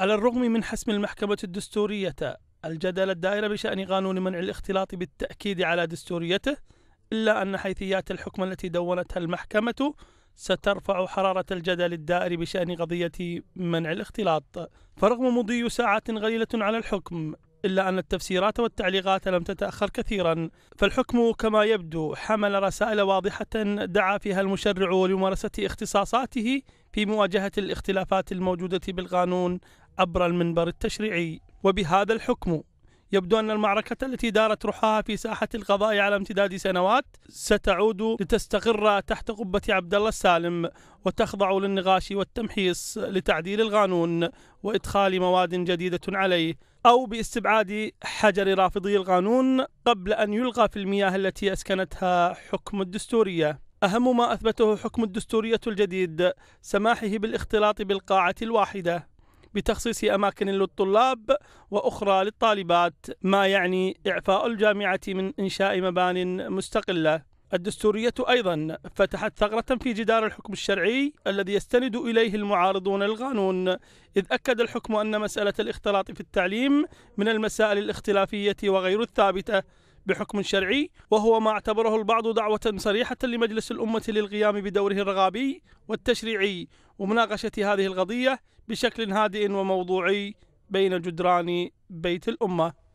على الرغم من حسم المحكمة الدستورية الجدل الدائر بشأن قانون منع الاختلاط بالتأكيد على دستوريته إلا أن حيثيات الحكم التي دونتها المحكمة سترفع حرارة الجدل الدائر بشأن قضية منع الاختلاط فرغم مضي ساعات قليلة على الحكم إلا أن التفسيرات والتعليقات لم تتأخر كثيرا فالحكم كما يبدو حمل رسائل واضحة دعا فيها المشرع لممارسة اختصاصاته في مواجهة الاختلافات الموجودة بالقانون عبر المنبر التشريعي وبهذا الحكم يبدو أن المعركة التي دارت روحها في ساحة القضاء على امتداد سنوات ستعود لتستقر تحت قبة عبد الله السالم وتخضع للنغاش والتمحيص لتعديل القانون وإدخال مواد جديدة عليه أو باستبعاد حجر رافضي القانون قبل أن يلقى في المياه التي أسكنتها حكم الدستورية أهم ما أثبته حكم الدستورية الجديد سماحه بالاختلاط بالقاعة الواحدة بتخصيص أماكن للطلاب وأخرى للطالبات ما يعني إعفاء الجامعة من إنشاء مبان مستقلة الدستورية أيضا فتحت ثغرة في جدار الحكم الشرعي الذي يستند إليه المعارضون للقانون إذ أكد الحكم أن مسألة الاختلاط في التعليم من المسائل الاختلافية وغير الثابتة بحكم شرعي وهو ما اعتبره البعض دعوة صريحة لمجلس الأمة للقيام بدوره الرغابي والتشريعي ومناقشة هذه القضية بشكل هادئ وموضوعي بين جدران بيت الأمة